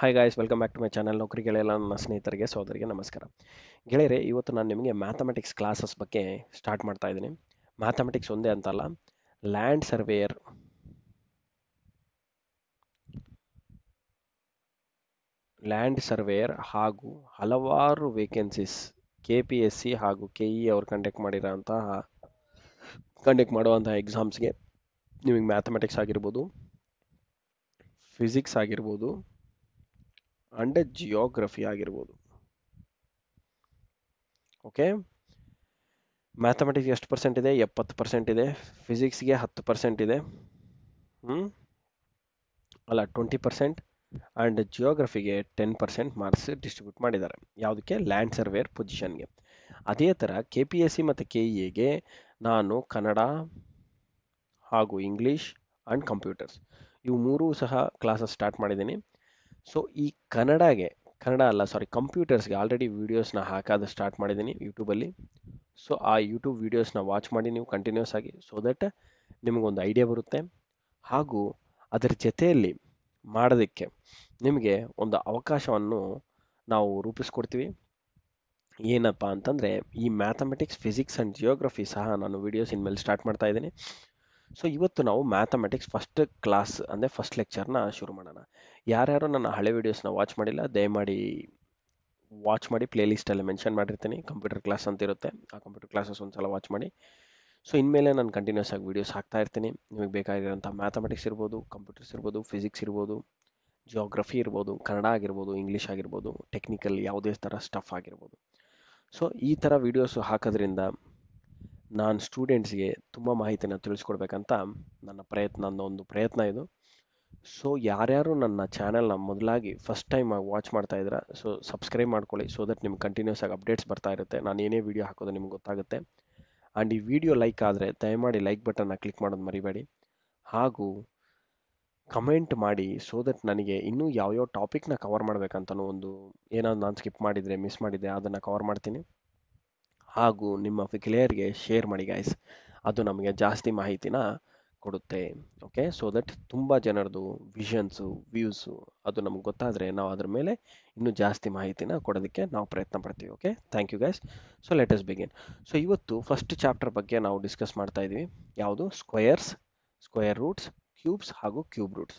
hi guys welcome back to my channel ನೌಕರಿಗಳೆಲ್ಲ ನನ್ನ ಸ್ನೇಹಿತರಿಗೆ ಸೋದರಿಗೆ ನಮಸ್ಕಾರ ಗೆಳೆಯರೆ ಇವತ್ತು ನಾನು ನಿಮಗೆ ಮ್ಯಾಥಮೆಟಿಕ್ಸ್ ಕ್ಲಾಸಸ್ ಬಗ್ಗೆ ಸ್ಟಾರ್ಟ್ ಮಾಡ್ತಾ ಇದ್ದೀನಿ ಮ್ಯಾಥಮೆಟಿಕ್ಸ್ ಒಂದೇ ಅಂತಲ್ಲ ಲ್ಯಾಂಡ್ ಸರ್ವೇಯರ್ ಲ್ಯಾಂಡ್ ಸರ್ವೇಯರ್ ಹಾಗೂ ಹಲವಾರು vacancies K P S C ಹಾಗೂ ಕೆ ಇ ಅವರು ಕಂಡಕ್ಟ್ ಮಾಡಿರೋಂತಹ ಕಂಡಕ್ಟ್ ಮಾಡುವಂತಹ ಎಕ್ಸಾಮ್ಸ್ಗೆ ನಿಮಗೆ ಮ್ಯಾಥಮೆಟಿಕ್ಸ್ ಆಗಿರ್ಬೋದು ಫಿಸಿಕ್ಸ್ ಆಗಿರ್ಬೋದು ಅಂಡ್ ಜಿಯೋಗ್ರಫಿ ಆಗಿರ್ಬೋದು ಓಕೆ ಮ್ಯಾಥಮೆಟಿಕ್ಸ್ ಎಷ್ಟು ಪರ್ಸೆಂಟ್ ಇದೆ ಎಪ್ಪತ್ತು ಪರ್ಸೆಂಟ್ ಇದೆ ಫಿಸಿಕ್ಸ್ಗೆ ಹತ್ತು ಪರ್ಸೆಂಟ್ ಇದೆ ಹ್ಞೂ ಅಲ್ಲ ಟ್ವೆಂಟಿ ಪರ್ಸೆಂಟ್ ಆ್ಯಂಡ್ ಜಿಯೋಗ್ರಫಿಗೆ ಟೆನ್ ಪರ್ಸೆಂಟ್ ಮಾರ್ಕ್ಸ್ ಡಿಸ್ಟ್ರಿಬ್ಯೂಟ್ ಮಾಡಿದ್ದಾರೆ ಯಾವುದಕ್ಕೆ ಲ್ಯಾಂಡ್ ಸರ್ವೇರ್ ಪೊಸಿಷನ್ಗೆ ಅದೇ ಥರ ಕೆ ಪಿ ಎಸ್ ಸಿ ಮತ್ತು ಕೆ ಇ ಎಗೆ ನಾನು ಕನ್ನಡ ಹಾಗೂ ಇಂಗ್ಲೀಷ್ ಆ್ಯಂಡ್ ಕಂಪ್ಯೂಟರ್ಸ್ ಇವು ಮೂರೂ ಸಹ ಕ್ಲಾಸಸ್ ಸ್ಟಾರ್ಟ್ ಮಾಡಿದ್ದೀನಿ ಸೊ ಈ ಕನ್ನಡಗೆ ಕನ್ನಡ ಅಲ್ಲ ಸಾರಿ ಕಂಪ್ಯೂಟರ್ಸ್ಗೆ ಆಲ್ರೆಡಿ ವೀಡಿಯೋಸ್ನ ಹಾಕೋದು ಸ್ಟಾರ್ಟ್ ಮಾಡಿದ್ದೀನಿ ಯೂಟ್ಯೂಬಲ್ಲಿ ಸೊ ಆ ಯೂಟ್ಯೂಬ್ ವೀಡಿಯೋಸ್ನ ವಾಚ್ ಮಾಡಿ ನೀವು ಕಂಟಿನ್ಯೂಸ್ ಆಗಿ ಸೊ ದಟ್ ನಿಮಗೊಂದು ಐಡಿಯಾ ಬರುತ್ತೆ ಹಾಗೂ ಅದರ ಜೊತೆಯಲ್ಲಿ ಮಾಡೋದಕ್ಕೆ ನಿಮಗೆ ಒಂದು ಅವಕಾಶವನ್ನು ನಾವು ರೂಪಿಸ್ಕೊಡ್ತೀವಿ ಏನಪ್ಪ ಅಂತಂದರೆ ಈ ಮ್ಯಾಥಮೆಟಿಕ್ಸ್ ಫಿಸಿಕ್ಸ್ ಆ್ಯಂಡ್ ಜಿಯೋಗ್ರಫಿ ಸಹ ನಾನು ವೀಡಿಯೋಸ್ ಇನ್ಮೇಲೆ ಸ್ಟಾರ್ಟ್ ಮಾಡ್ತಾ ಇದ್ದೀನಿ ಸೊ ಇವತ್ತು ನಾವು ಮ್ಯಾಥಮೆಟಿಕ್ಸ್ ಫಸ್ಟ್ ಕ್ಲಾಸ್ ಅಂದರೆ ಫಸ್ಟ್ ಲೆಕ್ಚರ್ನ ಶುರು ಮಾಡೋಣ ಯಾರ್ಯಾರು ನನ್ನ ಹಳೆ ವೀಡಿಯೋಸ್ನ ವಾಚ್ ಮಾಡಿಲ್ಲ ದಯಮಾಡಿ ವಾಚ್ ಮಾಡಿ ಪ್ಲೇ ಲಿಸ್ಟಲ್ಲಿ ಮೆನ್ಷನ್ ಮಾಡಿರ್ತೀನಿ ಕಂಪ್ಯೂಟರ್ ಕ್ಲಾಸ್ ಅಂತ ಇರುತ್ತೆ ಆ ಕಂಪ್ಯೂಟರ್ ಕ್ಲಾಸಸ್ ಒಂದು ಸಲ ವಾಚ್ ಮಾಡಿ ಸೊ ಇನ್ಮೇಲೆ ನಾನು ಕಂಟಿನ್ಯೂಸ್ ಆಗಿ ವೀಡಿಯೋಸ್ ಹಾಕ್ತಾ ಇರ್ತೀನಿ ನಿಮಗೆ ಬೇಕಾಗಿರೋಂಥ ಮ್ಯಾಥಮೆಟಿಕ್ಸ್ ಇರ್ಬೋದು ಕಂಪ್ಯೂಟರ್ಸ್ ಇರ್ಬೋದು ಫಿಸಿಕ್ಸ್ ಇರ್ಬೋದು ಜಿಯೋಗ್ರಫಿ ಇರ್ಬೋದು ಕನ್ನಡ ಆಗಿರ್ಬೋದು ಇಂಗ್ಲೀಷ್ ಆಗಿರ್ಬೋದು ಟೆಕ್ನಿಕಲ್ ಯಾವುದೇ ಥರ ಸ್ಟಫ್ ಆಗಿರ್ಬೋದು ಸೊ ಈ ಥರ ವೀಡಿಯೋಸ್ ಹಾಕೋದ್ರಿಂದ ನಾನು ಸ್ಟೂಡೆಂಟ್ಸ್ಗೆ ತುಂಬ ಮಾಹಿತಿಯನ್ನು ತಿಳಿಸ್ಕೊಡ್ಬೇಕಂತ ನನ್ನ ಪ್ರಯತ್ನ ಒಂದು ಪ್ರಯತ್ನ ಇದು ಸೊ ಯಾರ್ಯಾರು ನನ್ನ ಚಾನೆಲ್ನ ಮೊದಲಾಗಿ ಫಸ್ಟ್ ಟೈಮ್ ವಾಚ್ ಮಾಡ್ತಾ ಇದ್ದೀರಾ ಸೊ ಸಬ್ಸ್ಕ್ರೈಬ್ ಮಾಡ್ಕೊಳ್ಳಿ ಸೊ ದಟ್ ನಿಮ್ಗೆ ಕಂಟಿನ್ಯೂಸ್ ಆಗಿ ಅಪ್ಡೇಟ್ಸ್ ಬರ್ತಾ ಇರುತ್ತೆ ನಾನು ಏನೇ ವೀಡಿಯೋ ಹಾಕೋದು ನಿಮ್ಗೆ ಗೊತ್ತಾಗುತ್ತೆ ಆ್ಯಂಡ್ ಈ ವಿಡಿಯೋ ಲೈಕ್ ಆದರೆ ದಯಮಾಡಿ ಲೈಕ್ ಬಟನ್ನ ಕ್ಲಿಕ್ ಮಾಡೋದು ಮರಿಬೇಡಿ ಹಾಗೂ ಕಮೆಂಟ್ ಮಾಡಿ ಸೊ ದಟ್ ನನಗೆ ಇನ್ನೂ ಯಾವ್ಯಾವ ಟಾಪಿಕ್ನ ಕವರ್ ಮಾಡಬೇಕಂತ ಒಂದು ಏನಾದ್ರು ನಾನು ಸ್ಕಿಪ್ ಮಾಡಿದರೆ ಮಿಸ್ ಮಾಡಿದ್ದೆ ಅದನ್ನು ಕವರ್ ಮಾಡ್ತೀನಿ ಹಾಗೂ ನಿಮ್ಮ ಕ್ಲಿಯರ್ಗೆ ಶೇರ್ ಮಾಡಿ ಗಾಯ್ಸ್ ಅದು ನಮಗೆ ಜಾಸ್ತಿ ಮಾಹಿತಿನ ಕೊಡುತ್ತೆ ಓಕೆ ಸೊ ದಟ್ ತುಂಬ ಜನರದು ವಿಷನ್ಸು ವ್ಯೂಸು ಅದು ನಮ್ಗೆ ಗೊತ್ತಾದರೆ ನಾವು ಅದ್ರ ಮೇಲೆ ಇನ್ನೂ ಜಾಸ್ತಿ ಮಾಹಿತಿನ ಕೊಡೋದಕ್ಕೆ ನಾವು ಪ್ರಯತ್ನ ಪಡ್ತೀವಿ okay thank you guys so let's begin so ಇವತ್ತು ಫಸ್ಟ್ ಚಾಪ್ಟರ್ ಬಗ್ಗೆ ನಾವು ಡಿಸ್ಕಸ್ ಮಾಡ್ತಾ ಇದ್ವಿ ಯಾವುದು ಸ್ಕ್ವಯರ್ಸ್ ಸ್ಕ್ವಯರ್ ರೂಟ್ಸ್ ಕ್ಯೂಬ್ಸ್ ಹಾಗೂ ಕ್ಯೂಬ್ ರೂಟ್ಸ್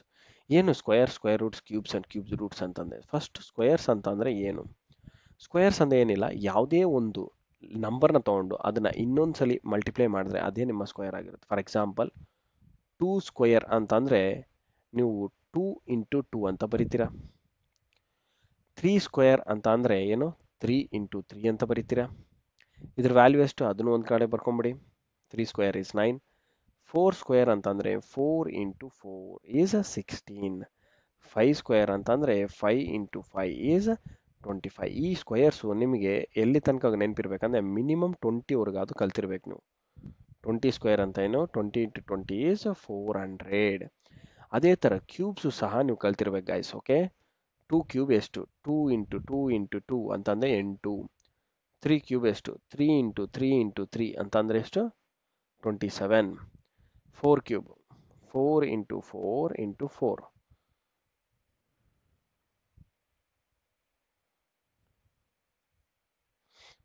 ಏನು square square roots cubes and cubes roots ಅಂತಂದರೆ ಫಸ್ಟ್ ಸ್ಕ್ವಯರ್ಸ್ ಅಂತಂದರೆ ಏನು ಸ್ಕ್ವಯರ್ಸ್ ಅಂದರೆ ಏನಿಲ್ಲ ಯಾವುದೇ ಒಂದು ನಂಬರ್ನ ತೊಗೊಂಡು ಅದನ್ನು ಸಲ ಮಲ್ಟಿಪ್ಲೈ ಮಾಡಿದ್ರೆ ಅದೇ ನಿಮ್ಮ ಸ್ಕ್ವಯರ್ ಆಗಿರುತ್ತೆ ಫಾರ್ ಎಕ್ಸಾಂಪಲ್ ಟೂ ಸ್ಕ್ವೇರ್ ಅಂತಂದರೆ ನೀವು ಟೂ ಇಂಟು ಟೂ ಅಂತ ಬರಿತೀರಾ ತ್ರೀ ಸ್ಕ್ವೇರ್ ಅಂತ ಅಂದರೆ ಏನು ತ್ರೀ ಇಂಟು ತ್ರೀ ಅಂತ ಬರಿತೀರಾ ಇದ್ರ ವ್ಯಾಲ್ಯೂ ಎಷ್ಟು ಅದನ್ನು ಒಂದು ಕಡೆ ಬರ್ಕೊಂಬಿಡಿ three square is nine four square ಅಂತಂದರೆ four into four is a sixteen five square ಅಂತಂದರೆ five into five is twenty five ಈ ಸ್ಕ್ವಯರ್ಸು ನಿಮಗೆ ಎಲ್ಲಿ ತನಕ ನೆನಪಿರ್ಬೇಕಂದ್ರೆ ಮಿನಿಮಮ್ ವರ್ಗ ಅದು ಕಲ್ತಿರ್ಬೇಕು ನೀವು ಟ್ವೆಂಟಿ ಸ್ಕ್ವೇರ್ ಅಂತ ಏನು twenty into twenty is four hundred ಅದೇ ಥರ ಕ್ಯೂಬ್ಸು ಸಹ ನೀವು ಕಲ್ತಿರ್ಬೇಕು ಗೈಸ್ ಓಕೆ ಟೂ ಕ್ಯೂಬ್ ಎಷ್ಟು two into two into two ಅಂತಂದರೆ ಎಂಟು ತ್ರೀ ಕ್ಯೂಬ್ ಎಷ್ಟು three into three into three ಅಂತಂದರೆ ಎಷ್ಟು twenty seven four cube four into four into four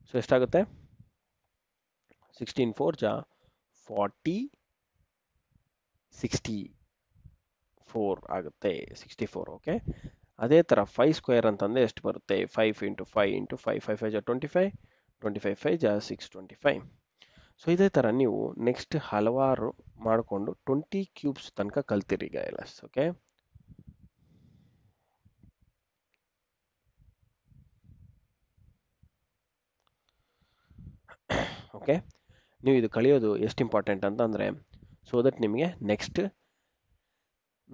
so ಎಷ್ಟಾಗುತ್ತೆ ಸಿಕ್ಸ್ಟೀನ್ ಫೋರ್ ಜಾ ಫಾರ್ಟಿ ಸಿಕ್ಸ್ಟಿ ಫೋರ್ ಆಗುತ್ತೆ sixty four okay ಅದೇ ಥರ ಫೈವ್ ಸ್ಕ್ವೇರ್ ಅಂತಂದರೆ ಎಷ್ಟು ಬರುತ್ತೆ five into five into five five five ಜಾ twenty five twenty five five ಜಾ ಸಿಕ್ಸ್ ಟ್ವೆಂಟಿ ಫೈವ್ ಸೊ ಇದೇ ಥರ ನೀವು ನೆಕ್ಸ್ಟ್ ಹಲವಾರು ಮಾಡಿಕೊಂಡು ಟ್ವೆಂಟಿ ಕ್ಯೂಬ್ಸ್ ತನಕ ಕಲ್ತಿರಿ ಎಲ್ಲ ಓಕೆ ಓಕೆ ನೀವು ಇದು ಕಲಿಯೋದು ಎಷ್ಟು ಇಂಪಾರ್ಟೆಂಟ್ ಅಂತ ಅಂದರೆ ಸೊ ದಟ್ ನಿಮಗೆ ನೆಕ್ಸ್ಟ್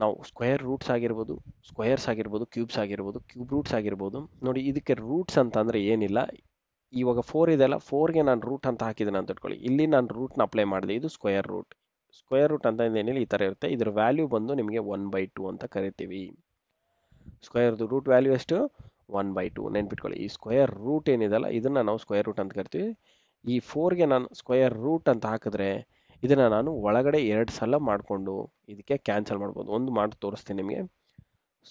ನಾವು ಸ್ಕ್ವೇರ್ ರೂಟ್ಸ್ ಆಗಿರ್ಬೋದು ಸ್ಕ್ವೇರ್ಸ್ ಆಗಿರ್ಬೋದು ಕ್ಯೂಬ್ಸ್ ಆಗಿರ್ಬೋದು ಕ್ಯೂಬ್ ರೂಟ್ಸ್ ಆಗಿರ್ಬೋದು ನೋಡಿ ಇದಕ್ಕೆ ರೂಟ್ಸ್ ಅಂತ ಅಂದರೆ ಏನಿಲ್ಲ ಇವಾಗ ಫೋರ್ ಇದೆಲ್ಲ ಫೋರ್ಗೆ ನಾನು ರೂಟ್ ಅಂತ ಹಾಕಿದ್ದೀನಿ ಅಂತ ಇಟ್ಕೊಳ್ಳಿ ಇಲ್ಲಿ ನಾನು ರೂಟ್ನ ಅಪ್ಲೈ ಮಾಡಿದೆ ಇದು ಸ್ಕ್ವೇರ್ ರೂಟ್ ಸ್ಕ್ವೇರ್ ರೂಟ್ ಅಂತ ಏನಿಲ್ಲ ಈ ಥರ ಇರುತ್ತೆ ಇದರ ವ್ಯಾಲ್ಯೂ ಬಂದು ನಿಮಗೆ ಒನ್ ಬೈ ಟು ಅಂತ ಕರಿತೀವಿ ಸ್ಕ್ವೇರ್ದು ರೂಟ್ ವ್ಯಾಲ್ಯೂ ಎಷ್ಟು ಒನ್ ಬೈ ಟು ನೆನ್ಪಿಟ್ಕೊಳ್ಳಿ ಈ ಸ್ಕ್ವೇರ್ ರೂಟ್ ಏನಿದೆಲ್ಲ ಇದನ್ನು ನಾವು ಸ್ಕ್ವೇರ್ ರೂಟ್ ಅಂತ ಕರಿತೀವಿ ಈ ಫೋರ್ಗೆ ನಾನು ಸ್ಕ್ವಯರ್ ರೂಟ್ ಅಂತ ಹಾಕಿದ್ರೆ ಇದನ್ನು ನಾನು ಒಳಗಡೆ ಎರಡು ಸಲ ಮಾಡಿಕೊಂಡು ಇದಕ್ಕೆ ಕ್ಯಾನ್ಸಲ್ ಮಾಡ್ಬೋದು ಒಂದು ಮಾಡಿ ತೋರಿಸ್ತೀನಿ ನಿಮಗೆ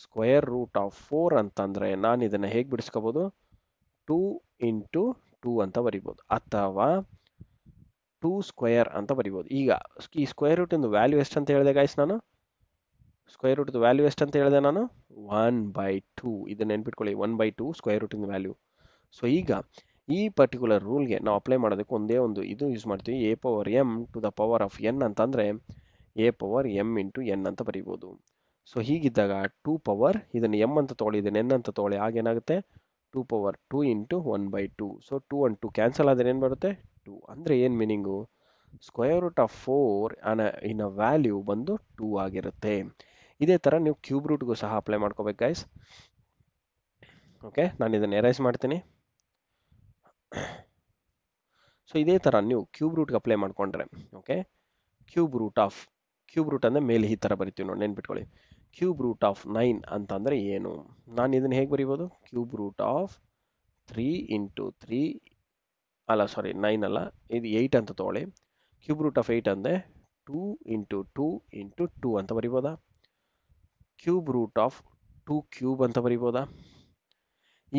ಸ್ಕ್ವಯರ್ ರೂಟ್ ಆಫ್ ಫೋರ್ ಅಂತಂದರೆ ನಾನು ಇದನ್ನು ಹೇಗೆ ಬಿಡಿಸ್ಕೋಬೋದು ಟೂ ಇಂಟು ಟೂ ಅಂತ ಬರಿಬೋದು ಅಥವಾ ಟೂ ಸ್ಕ್ವಯರ್ ಅಂತ ಬರಿಬೋದು ಈಗ ಈ ಸ್ಕ್ವೇರ್ ರೂಟಿಂದು ವ್ಯಾಲ್ಯೂ ಎಷ್ಟು ಅಂತ ಹೇಳಿದೆ ಗಾಯ್ಸ್ ನಾನು ಸ್ಕ್ವೇರ್ ರೂಟ್ದು ವ್ಯಾಲ್ಯೂ ಎಷ್ಟು ಅಂತ ಹೇಳಿದೆ ನಾನು ಒನ್ ಬೈ ಟೂ ಇದನ್ನು ನೆನ್ಪಿಟ್ಕೊಳ್ಳಿ ಒನ್ ಬೈ ಟೂ ಸ್ಕ್ವೇರ್ ರೂಟಿಂದು ವ್ಯಾಲ್ಯೂ ಸೊ ಈಗ ಈ ಪರ್ಟಿಕ್ಯುಲರ್ ರೂಲ್ಗೆ ನಾವು ಅಪ್ಲೈ ಮಾಡೋದಕ್ಕೆ ಒಂದೇ ಒಂದು ಇದು ಯೂಸ್ ಮಾಡ್ತೀವಿ A power M to the power of N ಅಂತಂದರೆ A power M into N ಅಂತ ಬರೀಬೋದು ಸೊ ಹೀಗಿದ್ದಾಗ ಟೂ ಪವರ್ ಇದನ್ನು ಎಮ್ ಅಂತ ತೊಗೊಳ್ಳಿ ಇದನ್ನು ಎನ್ ಅಂತ ತೊಗೊಳ್ಳಿ ಆಗೇನಾಗುತ್ತೆ two power two into one by two so two one two cancel ಆದರೆ ಏನು ಬರುತ್ತೆ ಟೂ ಅಂದರೆ ಏನು meaning square root of four ಅನ ಇನ್ ಅ ವ್ಯಾಲ್ಯೂ ಬಂದು ಟೂ ಆಗಿರುತ್ತೆ ಇದೇ ಥರ ನೀವು ಕ್ಯೂಬ್ ರೂಟ್ಗೂ ಸಹ ಅಪ್ಲೈ ಮಾಡ್ಕೋಬೇಕು ಗೈಸ್ ಓಕೆ ನಾನು ಇದನ್ನು ಎರೈಸ್ ಮಾಡ್ತೀನಿ ಸೊ ಇದೇ ಥರ ನೀವು ಕ್ಯೂಬ್ ರೂಟ್ಗೆ ಅಪ್ಲೈ ಮಾಡಿಕೊಂಡ್ರೆ okay cube root of cube root ಅಂದರೆ ಮೇಲೆ ಈ ಥರ ಬರಿತೀವಿ ನೋಡಿ ನೆನ್ಪಿಟ್ಕೊಳ್ಳಿ ಕ್ಯೂಬ್ ರೂಟ್ ಆಫ್ ನೈನ್ ಅಂತಂದರೆ ಏನು ನಾನು ಇದನ್ನು ಹೇಗೆ ಬರಿಬೋದು cube root of three into three ಅಲ್ಲ ಸಾರಿ ನೈನ್ ಅಲ್ಲ ಇದು ಏಯ್ಟ್ ಅಂತ ತೊಗೊಳ್ಳಿ ಕ್ಯೂಬ್ ರೂಟ್ ಆಫ್ ಏಯ್ಟ್ ಅಂದರೆ two into two into two ಅಂತ ಬರಿಬೋದಾ cube root of two cube ಅಂತ ಬರಿಬೋದಾ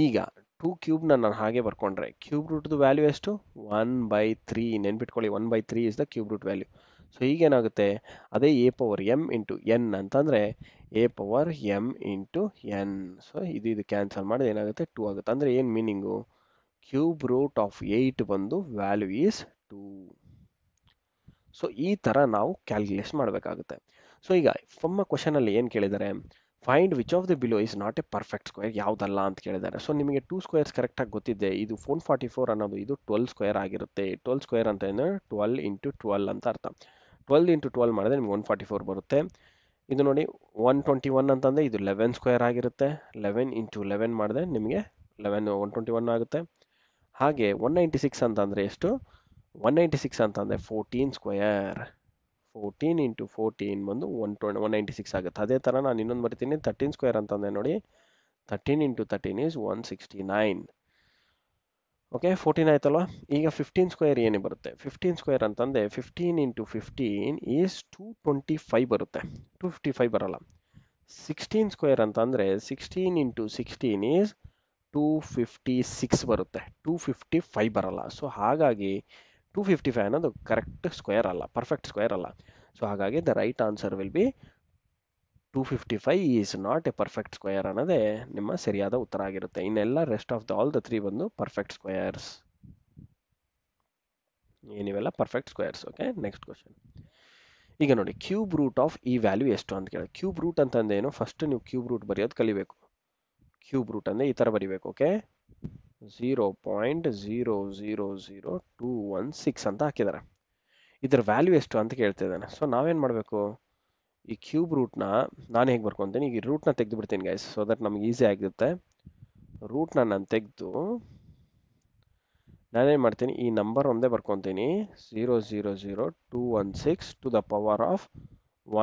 ಈಗ ಟೂ ಕ್ಯೂಬ್ನ ನಾನು ಹಾಗೆ ಬರ್ಕೊಂಡ್ರೆ ಕ್ಯೂಬ್ ರೂಟ್ದು ವ್ಯಾಲ್ಯೂ ಎಷ್ಟು ಒನ್ ಬೈ ತ್ರೀ ನೆನ್ಪಿಟ್ಕೊಳ್ಳಿ one by three is the cube root value so ಈಗೇನಾಗುತ್ತೆ ಅದೇ A power M into N ಅಂತಂದರೆ A power M into N so ಇದು ಇದು ಕ್ಯಾನ್ಸಲ್ ಮಾಡಿದ ಏನಾಗುತ್ತೆ ಟೂ ಆಗುತ್ತೆ ಅಂದರೆ ಏನು meaning cube root of eight ಬಂದು ವ್ಯಾಲ್ಯೂ ಈಸ್ ಟೂ ಸೊ ಈ ಥರ ನಾವು ಕ್ಯಾಲ್ಕುಲೇಷನ್ ಮಾಡಬೇಕಾಗುತ್ತೆ ಸೊ ಈಗ ಫಮ್ಮ ಕ್ವಶನಲ್ಲಿ ಏನು ಕೇಳಿದ್ದಾರೆ find which of the below is not a perfect square ಯಾವುದಲ್ಲ ಅಂತ ಕೇಳಿದ್ದಾರೆ ಸೊ ನಿಮಗೆ ಟೂ ಸ್ಕ್ವೇರ್ಸ್ ಕರೆಕ್ಟಾಗಿ ಗೊತ್ತಿದೆ ಇದು ಫೋನ್ ಫಾರ್ಟಿ ಫೋರ್ ಅನ್ನೋದು ಇದು ಟ್ವೆಲ್ ಸ್ಕ್ವೇರ್ ಆಗಿರುತ್ತೆ ಟ್ವೆಲ್ ಸ್ಕ್ವೇರ್ ಅಂತ ಟ್ವೆಲ್ ಇಂಟು ಟ್ವೆಲ್ ಅಂತ ಅರ್ಥ ಟ್ವೆಲ್ ಇಂಟು ಟ್ವೆಲ್ ಮಾಡಿದ್ರೆ ನಿಮ್ಗೆ ಒನ್ ಫಾರ್ಟಿ ಫೋರ್ ಬರುತ್ತೆ ಇದು ನೋಡಿ ಒನ್ ಟ್ವೆಂಟಿ ಒನ್ ಅಂತಂದರೆ ಇದು ಲೆವೆನ್ ಸ್ಕ್ವೇರ್ ಆಗಿರುತ್ತೆ ಲೆವೆನ್ ಇಂಟು ಲೆವೆನ್ ಮಾಡಿದೆ ನಿಮಗೆ ಲೆವೆನ್ ಒನ್ ಟ್ವೆಂಟಿ ಒನ್ ಆಗುತ್ತೆ ಹಾಗೆ ಒನ್ ನೈಂಟಿ ಸಿಕ್ಸ್ ಅಂತಂದರೆ ಎಷ್ಟು ಒನ್ ನೈಂಟಿ ಸಿಕ್ಸ್ ಅಂತಂದರೆ fourteen square fourteen into fourteen ಬಂದು ಒನ್ ಟ್ವೆ ಒನ್ ನೈಂಟಿ ಸಿಕ್ಸ್ ಆಗುತ್ತೆ ಅದೇ ಥರ ನಾನು ಇನ್ನೊಂದು ಬರ್ತೀನಿ ತರ್ಟೀನ್ ಸ್ಕ್ವೇರ್ ಅಂತಂದೆ ನೋಡಿ thirteen into thirteen is one sixty nine okay fourteen ಆಯ್ತಲ್ವಾ ಈಗ ಫಿಫ್ಟೀನ್ ಸ್ಕ್ವೇರ್ ಏನೇ ಬರುತ್ತೆ ಫಿಫ್ಟೀನ್ ಸ್ಕ್ವೇರ್ ಅಂತಂದರೆ fifteen into fifteen is two twenty five ಬರುತ್ತೆ ಟೂ ಫಿಫ್ಟಿ ಫೈವ್ ಬರೋಲ್ಲ ಸಿಕ್ಸ್ಟೀನ್ ಸ್ಕ್ವೇರ್ ಅಂತಂದರೆ sixteen into sixteen is two fifty six ಬರುತ್ತೆ two fifty five ಬರೋಲ್ಲ ಸೊ ಹಾಗಾಗಿ ಟೂ ಫಿಫ್ಟಿ ಫೈವ್ ಅನ್ನೋದು ಕರೆಕ್ಟ್ ಸ್ಕ್ವೇರ್ ಅಲ್ಲ ಪರ್ಫೆಕ್ಟ್ ಸ್ಕ್ವೇರ್ ಅಲ್ಲ ಸೊ ಹಾಗಾಗಿ the right answer will be two fifty five is not a perfect square ಅನ್ನೋದೇ ನಿಮ್ಮ ಸರಿಯಾದ ಉತ್ತರ ಆಗಿರುತ್ತೆ ಇನ್ನೆಲ್ಲ rest of the all the three ಬಂದು ಪರ್ಫೆಕ್ಟ್ ಸ್ಕ್ವೇರ್ಸ್ ಏನಿವೆಲ್ಲ perfect squares okay next question ಈಗ ನೋಡಿ ಕ್ಯೂಬ್ ರೂಟ್ ಆಫ್ ಈ ವ್ಯಾಲ್ಯೂ ಎಷ್ಟು ಅಂತ ಕೇಳಿ ಕ್ಯೂಬ್ ರೂಟ್ ಅಂತಂದೇನು ಫಸ್ಟ್ ನೀವು ಕ್ಯೂಬ್ ರೂಟ್ ಬರೆಯೋದು ಕಲಿಬೇಕು ಕ್ಯೂಬ್ ರೂಟ್ ಅಂದರೆ ಈ ಥರ ಬರಿಬೇಕು okay zero point zero zero zero two one six ಅಂತ ಹಾಕಿದ್ದಾರೆ ಇದರ ವ್ಯಾಲ್ಯೂ ಎಷ್ಟು ಅಂತ ಕೇಳ್ತಾ ಇದ್ದಾನೆ ಸೊ ನಾವೇನು ಮಾಡಬೇಕು ಈ ಕ್ಯೂಬ್ ರೂಟ್ನ ನಾನು ಹೇಗೆ ಬರ್ಕೊತೀನಿ ಈಗ ರೂಟ್ನ ತೆಗೆದು ಬಿಡ್ತೀನಿ ಗೈಸ್ ಸೊ ದಟ್ ನಮ್ಗೆ ಈಸಿ ಆಗಿರುತ್ತೆ ರೂಟ್ನ ನಾನು ತೆಗೆದು ನಾನೇನು ಮಾಡ್ತೀನಿ ಈ ನಂಬರ್ ಒಂದೇ ಬರ್ಕೊತೀನಿ zero zero zero two one six to the power of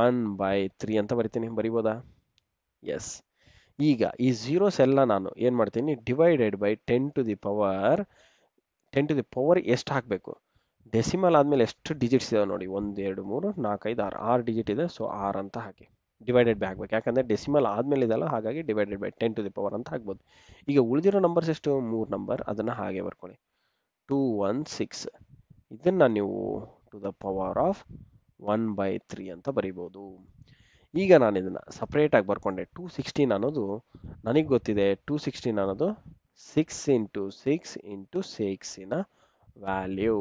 one by three ಅಂತ ಬರಿತೀನಿ ಬರಿಬೋದಾ ಎಸ್ ಈಗ ಈ ಝೀರೋಸ್ ಎಲ್ಲ ನಾನು ಏನು ಮಾಡ್ತೀನಿ divided by ten to the power ten to the power ಎಷ್ಟು ಹಾಕಬೇಕು ಡೆಸಿಮಲ್ ಆದಮೇಲೆ ಎಷ್ಟು ಡಿಜಿಟ್ಸ್ ಇದಾವೆ ನೋಡಿ ಒಂದು ಎರಡು ಮೂರು ನಾಲ್ಕೈದು ಆರು ಆರು ಡಿಜಿಟ್ ಇದೆ ಸೊ ಆರು ಅಂತ ಹಾಕಿ ಡಿವೈಡೆಡ್ ಬೈ ಹಾಕ್ಬೇಕು ಯಾಕಂದರೆ ಡೆಸಿಮಲ್ ಆದಮೇಲೆ ಇದೆಲ್ಲ ಹಾಗಾಗಿ divided by ten to the power ಅಂತ ಹಾಕ್ಬೋದು ಈಗ ಉಳಿದಿರೋ ನಂಬರ್ಸ್ ಎಷ್ಟು ಮೂರು ನಂಬರ್ ಅದನ್ನು ಹಾಗೆ ಬರ್ಕೊಳ್ಳಿ ಟೂ ಒನ್ ಸಿಕ್ಸ್ ಇದನ್ನು ನೀವು to the power of one by three ಅಂತ ಬರಿಬೋದು ಈಗ ನಾನು ಇದನ್ನು ಸಪ್ರೇಟಾಗಿ ಬರ್ಕೊಂಡೆ ಟೂ ಸಿಕ್ಸ್ಟೀನ್ ಅನ್ನೋದು ನನಗೆ ಗೊತ್ತಿದೆ ಟೂ ಸಿಕ್ಸ್ಟೀನ್ ಅನ್ನೋದು ಸಿಕ್ಸ್ ಇಂಟು ಸಿಕ್ಸ್ ಇಂಟು ಸಿಕ್ಸಿನ ವ್ಯಾಲ್ಯೂ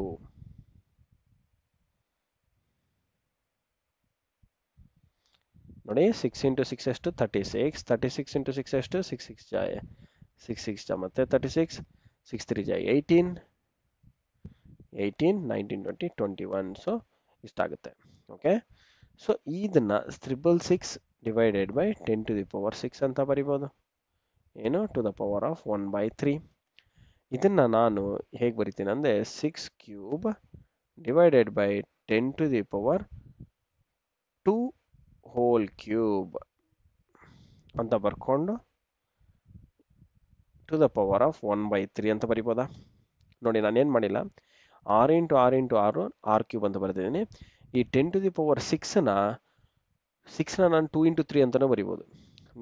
ನೋಡಿ ಸಿಕ್ಸ್ ಇಂಟು ಸಿಕ್ಸ್ ಎಷ್ಟು thirty six thirty six into six ಎಷ್ಟು ಸಿಕ್ಸ್ ಸಿಕ್ಸ್ ಜಾಯ್ ಸಿಕ್ಸ್ ಸಿಕ್ಸ್ ಜಾ ಮತ್ತೆ ತರ್ಟಿ ಸಿಕ್ಸ್ ಸಿಕ್ಸ್ ತ್ರೀ ಜಾಯ್ eighteen eighteen nineteen twenty twenty one so ಇಷ್ಟಾಗುತ್ತೆ ಓಕೆ ಸೊ ಇದನ್ನ triple six divided by ten to the power six ಅಂತ ಬರಿಬೋದು ಏನು to the power of one by three ಇದನ್ನು ನಾನು ಹೇಗೆ ಬರಿತೀನಿ ಅಂದರೆ six cube divided by ten to the power two whole cube ಅಂತ ಬರ್ಕೊಂಡು to the power of one by three ಅಂತ ಬರಿಬೋದಾ ನೋಡಿ ನಾನೇನು ಮಾಡಿಲ್ಲ ಆರು ಇಂಟು ಆರು ಇಂಟು ಆರು ಆರು ಕ್ಯೂಬ್ ಅಂತ ಬರೆದಿದ್ದೀನಿ ಈ ಟೆನ್ ಟು ದಿ ಪವರ್ ಸಿಕ್ಸನ್ನ ಸಿಕ್ಸ್ನ ನಾನು ಟೂ ಇಂಟು ತ್ರೀ ಅಂತಲೇ ಬರಿಬೋದು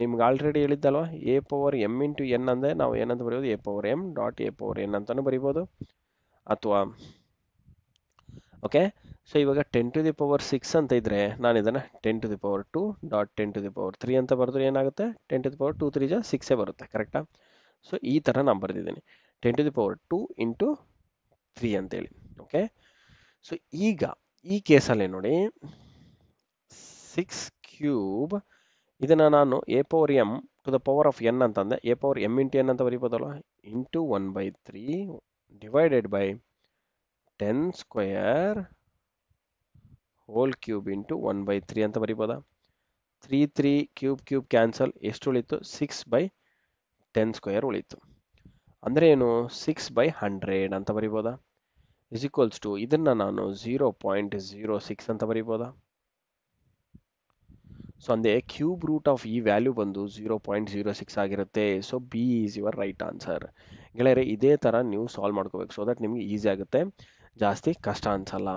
ನಿಮ್ಗೆ ಆಲ್ರೆಡಿ ಹೇಳಿದ್ದಲ್ವ A power M into N ಅಂದರೆ ನಾವು ಏನಂತ ಬರೆಯೋದು A power M dot A power N ಅಂತಲೂ ಬರಿಬೋದು ಅಥವಾ ಓಕೆ ಸೊ ಇವಾಗ ten to the power six ಅಂತ ಇದ್ದರೆ ನಾನು ಇದನ್ನು ten to the power two dot ten to the power three ಅಂತ ಬರೆದ್ರೆ ಏನಾಗುತ್ತೆ ten to the power two three ಜ ಸಿಕ್ಸೇ ಬರುತ್ತೆ ಕರೆಕ್ಟಾ ಸೊ ಈ ಥರ ನಾನು ಬರೆದಿದ್ದೀನಿ ten to the power two into three ಅಂತೇಳಿ ಓಕೆ ಸೊ ಈಗ ಈ ಕೇಸಲ್ಲಿ ನೋಡಿ ಸಿಕ್ಸ್ ಕ್ಯೂಬ್ ಇದನ್ನು ನಾನು A power M to the power of N ಅಂತಂದೆ A power M into N ಅಂತ ಬರಿಬೋದಲ್ಲ into one by three divided by ten square whole cube into one by three ಅಂತ ಬರಿಬೋದಾ three three cube cube cancel ಎಷ್ಟು ಉಳಿತು six by ten square ಉಳಿತು ಅಂದರೆ ಏನು ಸಿಕ್ಸ್ ಬೈ ಹಂಡ್ರೆಡ್ ಅಂತ ಬರಿಬೋದಾ ಇಸ್ ಈಕ್ವಲ್ಸ್ ಟು ಇದನ್ನು ನಾನು ಝೀರೋ ಪಾಯಿಂಟ್ ಝೀರೋ ಸಿಕ್ಸ್ ಅಂತ ಬರಿಬೋದಾ ಸೊ ಅಂದರೆ ಕ್ಯೂಬ್ ರೂಟ್ ಆಫ್ ಈ ವ್ಯಾಲ್ಯೂ ಬಂದು ಝೀರೋ ಪಾಯಿಂಟ್ ಝೀರೋ ಸಿಕ್ಸ್ ಆಗಿರುತ್ತೆ so B is your right answer ಗೆಳೆಯರೆ ಇದೇ ಥರ ನೀವು ಸಾಲ್ವ್ ಮಾಡ್ಕೋಬೇಕು ಸೊ ದಟ್ ನಿಮಗೆ ಈಸಿ ಆಗುತ್ತೆ ಜಾಸ್ತಿ ಕಷ್ಟ ಅನಿಸಲ್ಲ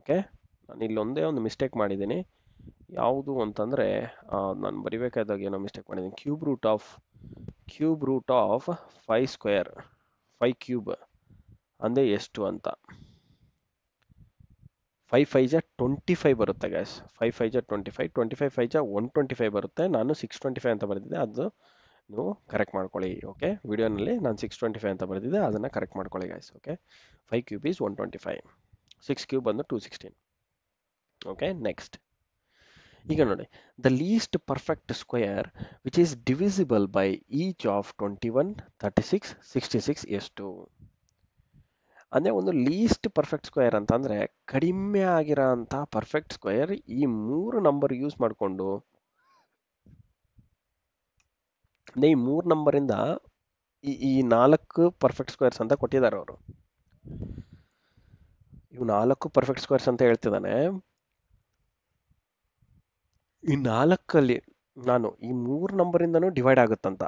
ಓಕೆ ನಾನು ಇಲ್ಲೊಂದೇ ಒಂದು ಮಿಸ್ಟೇಕ್ ಮಾಡಿದ್ದೀನಿ ಯಾವುದು ಅಂತಂದರೆ ನಾನು ಬರಿಬೇಕಾದಾಗ ಏನೋ ಮಿಸ್ಟೇಕ್ ಮಾಡಿದ್ದೀನಿ cube root of cube root of five square five cube ಅಂದರೆ ಎಷ್ಟು ಅಂತ ಫೈವ್ ಫೈವ್ ಜ ಟ್ವೆಂಟಿ ಫೈವ್ ಬರುತ್ತೆ ಗ್ಯಾಸ್ ಫೈವ್ ಫೈವ್ ಜ twenty five twenty five five five one twenty five ಬರುತ್ತೆ ನಾನು ಸಿಕ್ಸ್ ಟ್ವೆಂಟಿ ಫೈವ್ ಅಂತ ಬರೆದಿದ್ದೆ ಅದು ನೀವು ಕರೆಕ್ಟ್ ಮಾಡ್ಕೊಳ್ಳಿ ಓಕೆ ವಿಡಿಯೋನಲ್ಲಿ ನಾನು ಸಿಕ್ಸ್ ಟ್ವೆಂಟಿ ಫೈವ್ ಅಂತ ಬರೆದಿದ್ದೆ ಅದನ್ನು ಕರೆಕ್ಟ್ ಮಾಡ್ಕೊಳ್ಳಿ guys okay five cube is one twenty five six cube ಬಂದು ಟು ಸಿಕ್ಸ್ಟೀನ್ ಓಕೆ ನೆಕ್ಸ್ಟ್ ಈಗ ನೋಡಿ the least perfect square which is divisible by each of twenty one thirty six sixty six ಎಷ್ಟು ಅಂದ್ರೆ ಒಂದು list perfect square ಅಂತ ಅಂದರೆ ಕಡಿಮೆ ಆಗಿರೋ ಪರ್ಫೆಕ್ಟ್ ಸ್ಕ್ವೇರ್ ಈ ಮೂರು ನಂಬರ್ ಯೂಸ್ ಮಾಡಿಕೊಂಡು ಅಂದರೆ ಈ ಮೂರು ನಂಬರಿಂದ ಈ ಈ ನಾಲ್ಕು ಪರ್ಫೆಕ್ಟ್ ಸ್ಕ್ವೇರ್ಸ್ ಅಂತ ಕೊಟ್ಟಿದ್ದಾರೆ ಅವರು ಇವು ನಾಲ್ಕು ಪರ್ಫೆಕ್ಟ್ ಸ್ಕ್ವೇರ್ಸ್ ಅಂತ ಹೇಳ್ತಿದ್ದಾನೆ ಈ ನಾಲ್ಕಲ್ಲಿ ನಾನು ಈ ಮೂರು ನಂಬರಿಂದನೂ ಡಿವೈಡ್ ಆಗುತ್ತಂತ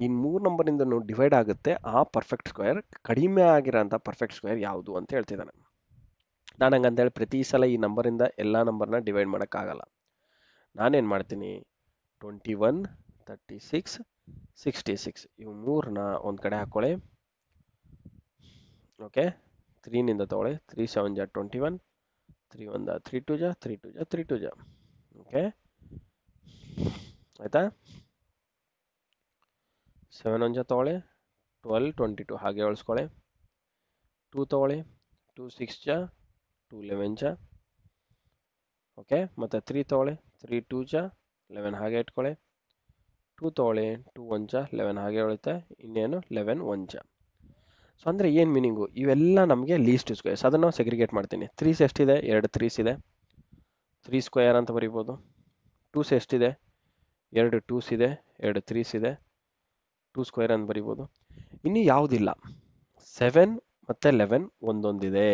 ಈ ಮೂರು ನಂಬರಿಂದ ಡಿವೈಡ್ ಆಗುತ್ತೆ ಆ ಪರ್ಫೆಕ್ಟ್ ಸ್ಕ್ವೇರ್ ಕಡಿಮೆ ಆಗಿರೋಂಥ ಪರ್ಫೆಕ್ಟ್ ಸ್ಕ್ವೇರ್ ಯಾವುದು ಅಂತ ಹೇಳ್ತಿದ್ದಾನೆ ನಾನು ಹಂಗಂತೇಳಿ ಪ್ರತಿ ಸಲ ಈ ನಂಬರಿಂದ ಎಲ್ಲ ನಂಬರ್ನ ಡಿವೈಡ್ ಮಾಡೋಕ್ಕಾಗಲ್ಲ ನಾನೇನು ಮಾಡ್ತೀನಿ twenty one thirty six sixty six ಇವು ಮೂರನ್ನ ಒಂದು ಕಡೆ ಹಾಕ್ಕೊಳ್ಳಿ ಓಕೆ ತ್ರೀನಿಂದ ತೊಗೊಳ್ಳಿ ತ್ರೀ ಸೆವೆನ್ ಜ ಟ್ವೆಂಟಿ ಒನ್ ತ್ರೀ ಒಂದ ತ್ರೀ ಟು ಜ ತ್ರೀ ಟು ಜ ತ್ರೀ ಟು ಜ ಓಕೆ ಆಯಿತಾ ಸೆವೆನ್ ಒಂಜ ತೊಗೊಳ್ಳಿ ಟ್ವೆಲ್ ಟ್ವೆಂಟಿ ಟು ಹಾಗೆ ಉಳಿಸ್ಕೊಳ್ಳಿ ಟೂ ತೊಗೊಳ್ಳಿ ಟೂ ಸಿಕ್ಸ್ ಜ ಟೂ ಲೆವೆನ್ ಜ ಓಕೆ ಮತ್ತು ತ್ರೀ ತೊಗೊಳ್ಳಿ ತ್ರೀ ಟೂ ಜ ಲೆವೆನ್ ಹಾಗೆ ಇಟ್ಕೊಳ್ಳಿ ಟೂ ತೊಗೊಳ್ಳಿ ಟೂ ಒನ್ ಜ ಲೆವೆನ್ ಹಾಗೆ ಉಳಿತೆ ಇನ್ನೇನು ಲೆವೆನ್ ಒನ್ ಜ ಸೊ ಅಂದರೆ ಏನು ಮೀನಿಂಗು ಇವೆಲ್ಲ ನಮಗೆ ಲೀಸ್ಟ್ ಸ್ಕ್ವೇರ್ಸ್ ಅದನ್ನು ನಾವು ಸೆಗ್ರಿಗೇಟ್ ಮಾಡ್ತೀನಿ ತ್ರೀಸ್ ಎಷ್ಟಿದೆ ಎರಡು ತ್ರೀಸ್ ಇದೆ ತ್ರೀ ಸ್ಕ್ವೇರ್ ಅಂತ ಬರಿಬೋದು ಟೂಸ್ ಎಷ್ಟಿದೆ ಎರಡು ಟೂಸ್ ಇದೆ ಎರಡು ತ್ರೀಸ್ ಇದೆ ಟೂ ಸ್ಕ್ವೇರ್ ಅಂತ ಬರಿಬೋದು ಇನ್ನು ಯಾವುದಿಲ್ಲ ಸೆವೆನ್ ಮತ್ತು ಲೆವೆನ್ ಒಂದೊಂದಿದೆ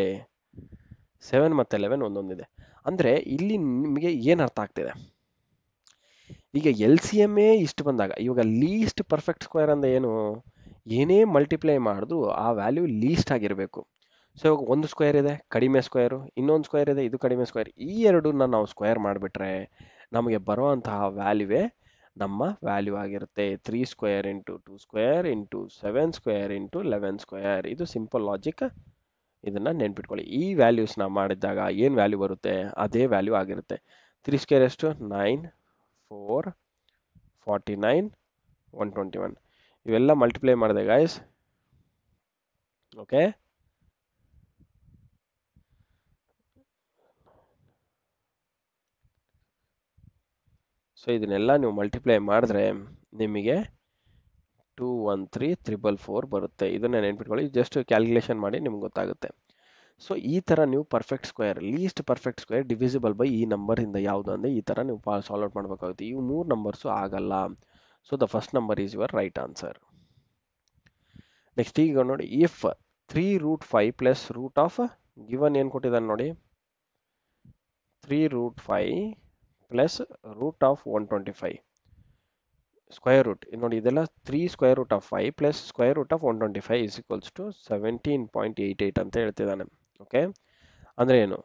ಸೆವೆನ್ ಮತ್ತು ಲೆವೆನ್ ಒಂದೊಂದಿದೆ ಅಂದರೆ ಇಲ್ಲಿ ನಿಮಗೆ ಏನು ಅರ್ಥ ಆಗ್ತಿದೆ ಈಗ ಎಲ್ ಸಿ ಎಮ್ ಎ ಇಷ್ಟು ಬಂದಾಗ ಇವಾಗ ಲೀಸ್ಟ್ ಪರ್ಫೆಕ್ಟ್ ಸ್ಕ್ವೇರ್ ಅಂದರೆ ಏನು ಏನೇ ಮಲ್ಟಿಪ್ಲೈ ಮಾಡಿದ್ರು ಆ ವ್ಯಾಲ್ಯೂ ಲೀಸ್ಟ್ ಆಗಿರಬೇಕು ಸೊ ಇವಾಗ ಒಂದು ಸ್ಕ್ವೇರ್ ಇದೆ ಕಡಿಮೆ ಸ್ಕ್ವೇರು ಇನ್ನೊಂದು ಸ್ಕ್ವೇರ್ ಇದೆ ಇದು ಕಡಿಮೆ ಸ್ಕ್ವೇರ್ ಈ ಎರಡನ್ನ ನಾವು ಸ್ಕ್ವೇರ್ ಮಾಡಿಬಿಟ್ರೆ ನಮಗೆ ಬರುವಂತಹ ವ್ಯಾಲ್ಯೂವೇ ನಮ್ಮ ವ್ಯಾಲ್ಯೂ ಆಗಿರುತ್ತೆ three square into two square into seven square into eleven square ಇದು ಸಿಂಪಲ್ ಲಾಜಿಕ್ ಇದನ್ನು ನೆನ್ಪಿಟ್ಕೊಳ್ಳಿ ಈ ವ್ಯಾಲ್ಯೂಸ್ನ ಮಾಡಿದಾಗ ಏನು ವ್ಯಾಲ್ಯೂ ಬರುತ್ತೆ ಅದೇ ವ್ಯಾಲ್ಯೂ ಆಗಿರುತ್ತೆ ತ್ರೀ ಸ್ಕ್ವೇರ್ ಎಷ್ಟು nine four forty nine one twenty one ಇವೆಲ್ಲ ಮಲ್ಟಿಪ್ಲೈ ಮಾಡಿದೆ ಗಾಯಸ್ ಓಕೆ ಸೊ ಇದನ್ನೆಲ್ಲ ನೀವು ಮಲ್ಟಿಪ್ಲೈ ಮಾಡಿದ್ರೆ ನಿಮಗೆ two one three triple four ಬರುತ್ತೆ ಇದನ್ನು ನೆನ್ಪಿಟ್ಕೊಳ್ಳಿ ಜಸ್ಟ್ ಕ್ಯಾಲ್ಕುಲೇಷನ್ ಮಾಡಿ ನಿಮ್ಗೆ ಗೊತ್ತಾಗುತ್ತೆ ಸೊ ಈ ಥರ ನೀವು perfect square least perfect square divisible by ಈ ನಂಬರಿಂದ ಯಾವುದು ಅಂದರೆ ಈ ಥರ ನೀವು ಸಾಲ್ವ್ ಔಟ್ ಮಾಡಬೇಕಾಗುತ್ತೆ ಇವು ಮೂರು ನಂಬರ್ಸು ಆಗಲ್ಲ so the first number is your right answer next ಈಗ ನೋಡಿ if three root five plus root of given ಏನು ಕೊಟ್ಟಿದ್ದಾನೆ ನೋಡಿ three root five plus root of one twenty five square root ನೋಡಿ ಇದೆಲ್ಲ three square root of five plus square root of one twenty five is equals to seventeen point eight eight ಅಂತ ಹೇಳ್ತಿದ್ದಾನೆ okay ಅಂದರೆ ಏನು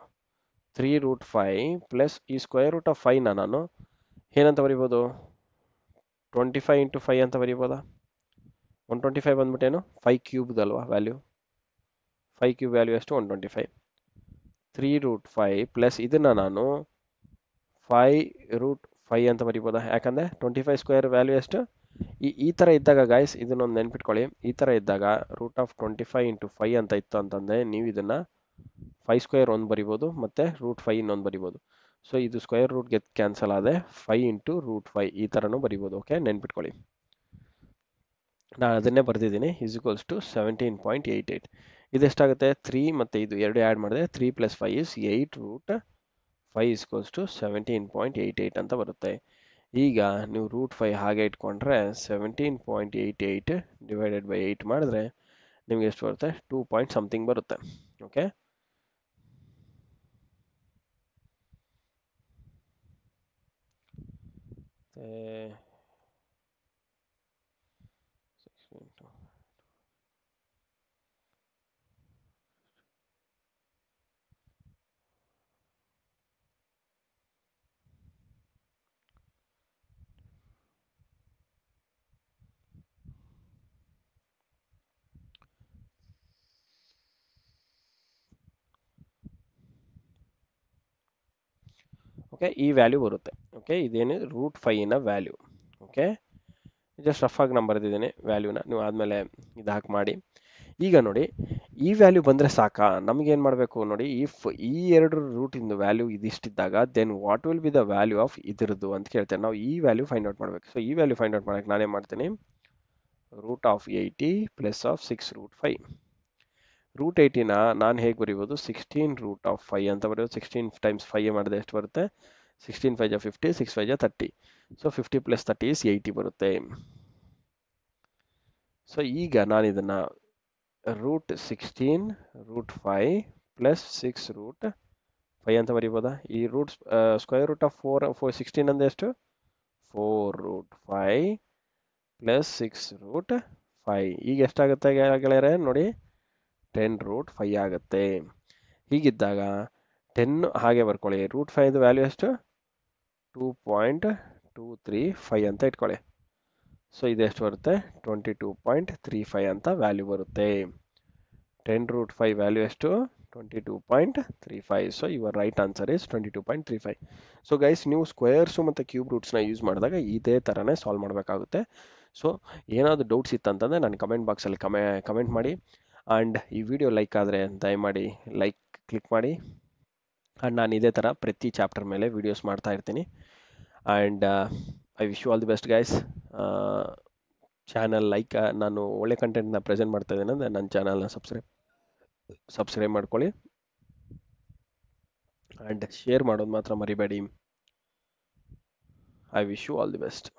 three root five plus ಈ square root of ಫೈವ್ನ ನಾನು ಏನಂತ ಬರಿಬೋದು ಟ್ವೆಂಟಿ ಫೈವ್ ಇಂಟು ಫೈವ್ ಅಂತ ಬರಿಬೋದಾ ಒನ್ ಟ್ವೆಂಟಿ ಫೈವ್ ಬಂದ್ಬಿಟ್ಟೇನು ಫೈವ್ ಕ್ಯೂಬ್ದಲ್ವಾ ವ್ಯಾಲ್ಯೂ ಫೈವ್ ಕ್ಯೂಬ್ ವ್ಯಾಲ್ಯೂ ಅಷ್ಟು one twenty five three root five plus ಇದನ್ನು ನಾನು ಫೈ ರೂಟ್ ಫೈ ಅಂತ ಬರಿಬೋದಾ ಯಾಕಂದ್ರೆ ಟ್ವೆಂಟಿ ಫೈವ್ ಸ್ಕ್ವೇರ್ ವ್ಯಾಲ್ಯೂ ಎಷ್ಟು ಈ ಈ ಥರ ಇದ್ದಾಗ ಗಾಯ್ಸ್ ಇದನ್ನೊಂದು ನೆನ್ಪಿಟ್ಕೊಳ್ಳಿ ಈ ಥರ ಇದ್ದಾಗ root of twenty five into five ಅಂತ ಇತ್ತು ಅಂತಂದರೆ ನೀವು ಇದನ್ನು ಫೈವ್ ಸ್ಕ್ವೇರ್ ಒಂದು ಬರಿಬೋದು ಮತ್ತು ರೂಟ್ ಫೈ ಇನ್ನೊಂದು ಬರಿಬೋದು ಸೊ ಇದು ಸ್ಕ್ವೇರ್ ರೂಟ್ಗೆ ಕ್ಯಾನ್ಸಲ್ ಆದರೆ ಫೈ ಇಂಟು ರೂಟ್ ಫೈ ಈ ಥರನೂ ಬರಿಬೋದು ಓಕೆ ನೆನ್ಪಿಟ್ಕೊಳ್ಳಿ ನಾನು ಅದನ್ನೇ ಬರೆದಿದ್ದೀನಿ is to seventeen point eight eight ಇದೆಷ್ಟಾಗುತ್ತೆ ತ್ರೀ ಮತ್ತು ಇದು ಎರಡು ಆ್ಯಡ್ ಮಾಡಿದೆ three plus five is eight root five cause to seventeen point eight eight ಅಂತ ಬರುತ್ತೆ ಈಗ ನೀವು ರೂಟ್ ಫೈ ಹಾಗೆ ಇಟ್ಕೊಂಡ್ರೆ seventeen point eight eight divided by eight ಮಾಡಿದ್ರೆ ನಿಮ್ಗೆ ಎಷ್ಟು ಬರುತ್ತೆ ಟೂ ಪಾಯಿಂಟ್ ಸಮಥಿಂಗ್ ಬರುತ್ತೆ ಓಕೆ ಮತ್ತು ಓಕೆ ಈ ವ್ಯಾಲ್ಯೂ ಬರುತ್ತೆ ಓಕೆ ಇದೇನು ರೂಟ್ ಫೈನ ವ್ಯಾಲ್ಯೂ ಓಕೆ ಜಸ್ಟ್ ರಫ್ ಆಗಿ ನಾನು ಬರೆದಿದ್ದೇನೆ ವ್ಯಾಲ್ಯೂನ ನೀವು ಆದಮೇಲೆ ಇದು ಹಾಕಿ ಮಾಡಿ ಈಗ ನೋಡಿ ಈ ವ್ಯಾಲ್ಯೂ ಬಂದರೆ ಸಾಕಾ ನಮಗೇನು ಮಾಡಬೇಕು ನೋಡಿ ಇಫ್ ಈ ಎರಡು ರೂಟಿಂದು ವ್ಯಾಲ್ಯೂ ಇದಿಷ್ಟಿದ್ದಾಗ then what will be the value of ಇದ್ರದ್ದು ಅಂತ ಕೇಳ್ತೇನೆ ನಾವು ಈ ವ್ಯಾಲ್ಯೂ ಫೈಂಡ್ ಔಟ್ ಮಾಡಬೇಕು ಸೊ ಈ ವ್ಯಾಲ್ಯೂ ಫೈಂಡ್ ಔಟ್ ಮಾಡೋಕ್ಕೆ ನಾನೇನು ಮಾಡ್ತೀನಿ root of eighty plus of six root five root ಏಯ್ಟಿನ ನಾನು ಹೇಗೆ ಬರೀಬೋದು ಸಿಕ್ಸ್ಟೀನ್ ರೂಟ್ ಆಫ್ ಫೈವ್ ಅಂತ ಬರೆಯೋದು ಸಿಕ್ಸ್ಟೀನ್ ಟೈಮ್ಸ್ ಫೈ ಮಾಡಿದೆ ಎಷ್ಟು ಬರುತ್ತೆ ಸಿಕ್ಸ್ಟೀನ್ ಫೈವ್ ಜ ಫಿಫ್ಟಿ ಸಿಕ್ಸ್ ಫೈವ್ ಜ thirty so fifty plus thirty is eighty ಬರುತ್ತೆ ಸೊ ಈಗ ನಾನು ಇದನ್ನು root sixteen root five plus six root five ಅಂತ ಬರೀಬೋದಾ ಈ root square root of four four sixteen ಅಂದರೆ ಎಷ್ಟು four root five plus six root five ಈಗ ಎಷ್ಟಾಗುತ್ತೆ ಗೆಳೆಯರೇ ನೋಡಿ ಟೆನ್ ರೂಟ್ ಫೈ ಆಗುತ್ತೆ ಹೀಗಿದ್ದಾಗ ಟೆನ್ ಹಾಗೆ ಬರ್ಕೊಳ್ಳಿ ರೂಟ್ ಫೈವ್ ವ್ಯಾಲ್ಯೂ ಎಷ್ಟು two point two three five ಅಂತ ಇಟ್ಕೊಳ್ಳಿ ಸೊ ಇದೆಷ್ಟು ಬರುತ್ತೆ twenty two point three five ಅಂತ ವ್ಯಾಲ್ಯೂ ಬರುತ್ತೆ ಟೆನ್ ರೂಟ್ ಫೈ ವ್ಯಾಲ್ಯೂ ಎಷ್ಟು twenty two point three five so your right answer is twenty two point three five so guys ನೀವು squares ಮತ್ತು cube ರೂಟ್ಸ್ನ use ಮಾಡಿದಾಗ ಇದೇ ಥರನೇ ಸಾಲ್ವ್ ಮಾಡಬೇಕಾಗುತ್ತೆ so ಏನಾದರೂ ಡೌಟ್ಸ್ ಇತ್ತಂತಂದರೆ ನಾನು ಕಮೆಂಟ್ ಬಾಕ್ಸಲ್ಲಿ ಕಮೆ ಕಮೆಂಟ್ ಮಾಡಿ ಆ್ಯಂಡ್ ಈ ವಿಡಿಯೋ ಲೈಕ್ ಆದರೆ ದಯಮಾಡಿ ಲೈಕ್ ಕ್ಲಿಕ್ ಮಾಡಿ ಆ್ಯಂಡ್ ನಾನು ಇದೇ ಥರ ಪ್ರತಿ ಚಾಪ್ಟರ್ ಮೇಲೆ ವೀಡಿಯೋಸ್ ಮಾಡ್ತಾ ಇರ್ತೀನಿ and I wish all the best guys channel like ನಾನು ಒಳ್ಳೆ ಕಂಟೆಂಟ್ನ ಪ್ರೆಸೆಂಟ್ ಮಾಡ್ತಾ ಇದ್ದೀನಿ ಅಂದರೆ ನನ್ನ ಚಾನಲ್ನ ಸಬ್ಸ್ಕ್ರೈಬ್ ಸಬ್ಸ್ಕ್ರೈಬ್ ಮಾಡ್ಕೊಳ್ಳಿ ಆ್ಯಂಡ್ ಶೇರ್ ಮಾಡೋದು ಮಾತ್ರ ಮರಿಬೇಡಿ I wish you all the best